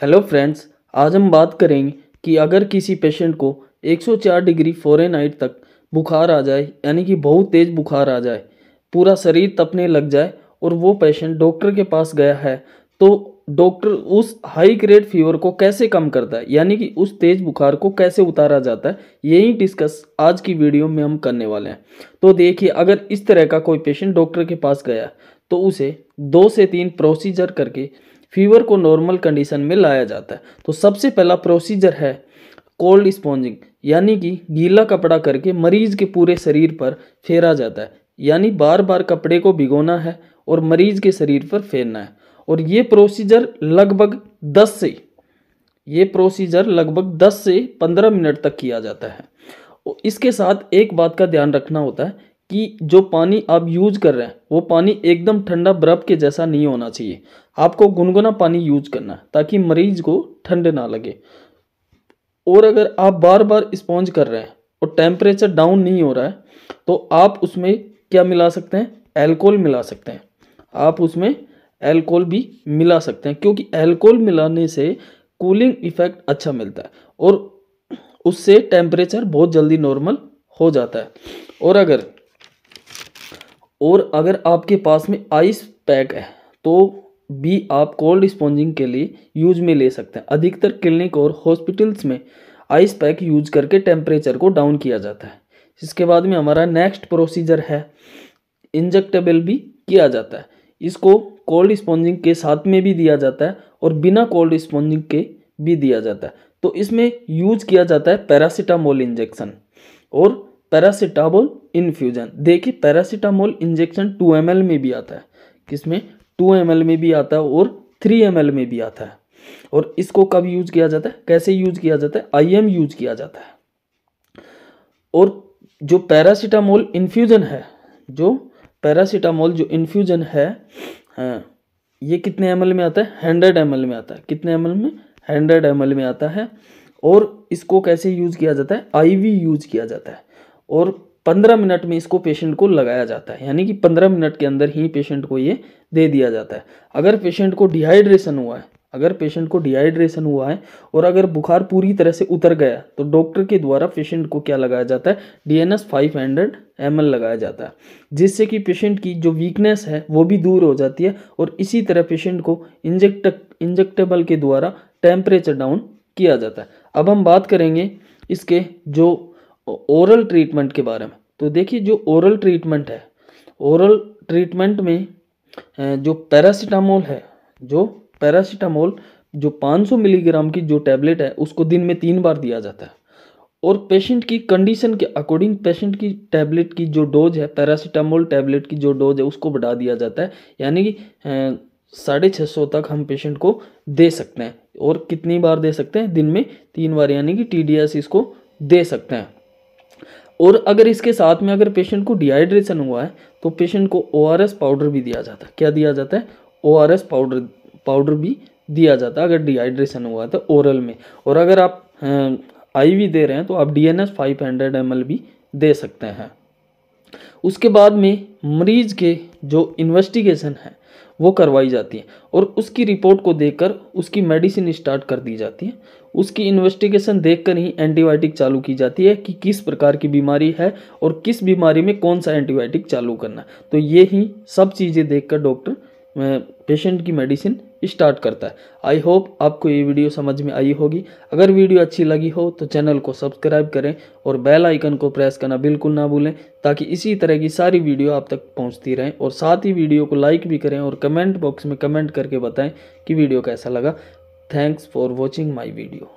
hello friends आज हम बात करेंगे कि अगर किसी पेशेंट को 104 डिग्री फॉरेनहाइट तक बुखार आ जाए यानी कि बहुत तेज़ बुखार आ जाए पूरा शरीर तपने लग जाए और वो पेशेंट डॉक्टर के पास गया है तो डॉक्टर उस हाई ग्रेड फीवर को कैसे कम करता है यानी कि उस तेज़ बुखार को कैसे उतारा जाता है यही डिस्कस आज की वीडियो में हम करने वाले हैं तो देखिए अगर इस तरह का कोई पेशेंट डॉक्टर के पास गया तो उसे दो से तीन प्रोसीजर करके फीवर को नॉर्मल कंडीशन में लाया जाता है तो सबसे पहला प्रोसीजर है कोल्ड स्पॉन्जिंग यानी कि गीला कपड़ा करके मरीज के पूरे शरीर पर फेरा जाता है यानी बार बार कपड़े को भिगोना है और मरीज के शरीर पर फेरना है और ये प्रोसीजर लगभग 10 से ये प्रोसीजर लगभग 10 से 15 मिनट तक किया जाता है इसके साथ एक बात का ध्यान रखना होता है कि जो पानी आप यूज कर रहे हैं वो पानी एकदम ठंडा बर्फ़ के जैसा नहीं होना चाहिए आपको गुनगुना पानी यूज करना है ताकि मरीज को ठंड ना लगे और अगर आप बार बार स्पॉन्ज कर रहे हैं और टेम्परेचर डाउन नहीं हो रहा है तो आप उसमें क्या मिला सकते हैं एल्कोहल मिला सकते हैं आप उसमें एल्कोहल भी मिला सकते हैं क्योंकि एल्कोहल मिलाने से कूलिंग इफेक्ट अच्छा मिलता है और उससे टेम्परेचर बहुत जल्दी नॉर्मल हो जाता है और अगर और अगर आपके पास में आइस पैक है तो भी आप कोल्ड स्पॉन्जिंग के लिए यूज में ले सकते हैं अधिकतर क्लिनिक और हॉस्पिटल्स में आइस पैक यूज करके टेम्परेचर को डाउन किया जाता है इसके बाद में हमारा नेक्स्ट प्रोसीजर है इंजेक्टेबल भी किया जाता है इसको कोल्ड स्पॉन्जिंग के साथ में भी दिया जाता है और बिना कोल्ड स्पॉन्जिंग के भी दिया जाता है तो इसमें यूज किया जाता है पैरासीटामोल इंजेक्शन और पैरासीटामोल इन्फ्यूजन देखिए पैरासीटामोल इंजेक्शन 2 एम में भी आता है किसमें 2 एम में भी आता है और 3 एम में भी आता है और इसको कब यूज किया जाता है कैसे यूज किया जाता है एम यूज किया जाता है और जो पैरासीटामोल इन्फ्यूजन है जो पैरासीटामोल जो इन्फ्यूजन है हाँ, ये कितने एम में आता है हंड्रेड एम में आता है कितने एम में हंड्रेड एम में आता है और इसको कैसे यूज किया जाता है आईवी यूज किया जाता है और पंद्रह मिनट में इसको पेशेंट को लगाया जाता है यानी कि पंद्रह मिनट के अंदर ही पेशेंट को ये दे दिया जाता है अगर पेशेंट को डिहाइड्रेशन हुआ है अगर पेशेंट को डिहाइड्रेशन हुआ है और अगर बुखार पूरी तरह से उतर गया तो डॉक्टर के द्वारा पेशेंट को क्या लगाया जाता है D N S five hundred M L लगाया जाता है जिससे कि पेशेंट की जो वीकनेस है वो भी दूर हो जाती है और इसी तरह पेशेंट को इंजेक्ट इंजेक्टेबल के द्वारा टेम्परेचर डाउन किया जाता है अब हम बात करेंगे इसके जो ओरल ट्रीटमेंट के बारे में तो देखिए जो ओरल ट्रीटमेंट है ओरल ट्रीटमेंट में जो पैरासीटामोल है जो पैरासीटामोल जो 500 मिलीग्राम की जो टैबलेट है उसको दिन में तीन बार दिया जाता है और पेशेंट की कंडीशन के अकॉर्डिंग पेशेंट की टैबलेट की जो डोज है पैरासीटामोल टैबलेट की जो डोज है उसको बढ़ा दिया जाता है यानी कि साढ़े छः सौ तक हम पेशेंट को दे सकते हैं और कितनी बार दे सकते हैं दिन में तीन बार यानी कि टी डी एस इसको दे सकते हैं और अगर इसके साथ में अगर पेशेंट को डिहाइड्रेशन हुआ है तो पेशेंट को ओ पाउडर भी दिया जाता है क्या दिया जाता है ओ पाउडर पाउडर भी दिया जाता है अगर डिहाइड्रेशन हुआ है तो ओरल में और अगर आप आई दे रहे हैं तो आप D N S five hundred M L भी दे सकते हैं उसके बाद में मरीज के जो इन्वेस्टिगेशन है वो करवाई जाती है और उसकी रिपोर्ट को देखकर उसकी मेडिसिन स्टार्ट कर दी जाती है उसकी इन्वेस्टिगेशन देखकर ही एंटीबायोटिक चालू की जाती है कि किस प्रकार की बीमारी है और किस बीमारी में कौन सा एंटीबायोटिक चालू करना है तो ये ही सब चीज़ें देखकर डॉक्टर पेशेंट की मेडिसिन स्टार्ट करता है आई होप आपको ये वीडियो समझ में आई होगी अगर वीडियो अच्छी लगी हो तो चैनल को सब्सक्राइब करें और बेल आइकन को प्रेस करना बिल्कुल ना भूलें ताकि इसी तरह की सारी वीडियो आप तक पहुंचती रहें और साथ ही वीडियो को लाइक भी करें और कमेंट बॉक्स में कमेंट करके बताएं कि वीडियो कैसा लगा thanks for watching my video